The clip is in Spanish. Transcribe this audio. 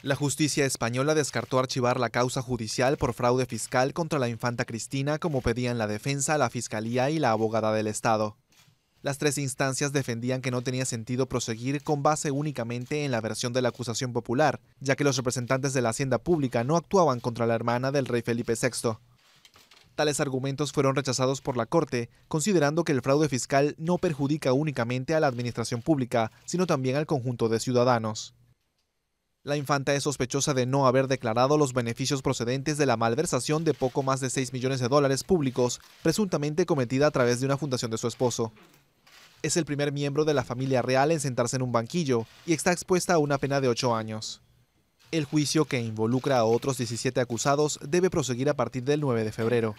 La justicia española descartó archivar la causa judicial por fraude fiscal contra la infanta Cristina como pedían la defensa, la fiscalía y la abogada del Estado. Las tres instancias defendían que no tenía sentido proseguir con base únicamente en la versión de la acusación popular, ya que los representantes de la hacienda pública no actuaban contra la hermana del rey Felipe VI. Tales argumentos fueron rechazados por la Corte, considerando que el fraude fiscal no perjudica únicamente a la administración pública, sino también al conjunto de ciudadanos. La infanta es sospechosa de no haber declarado los beneficios procedentes de la malversación de poco más de 6 millones de dólares públicos, presuntamente cometida a través de una fundación de su esposo. Es el primer miembro de la familia real en sentarse en un banquillo y está expuesta a una pena de 8 años. El juicio que involucra a otros 17 acusados debe proseguir a partir del 9 de febrero.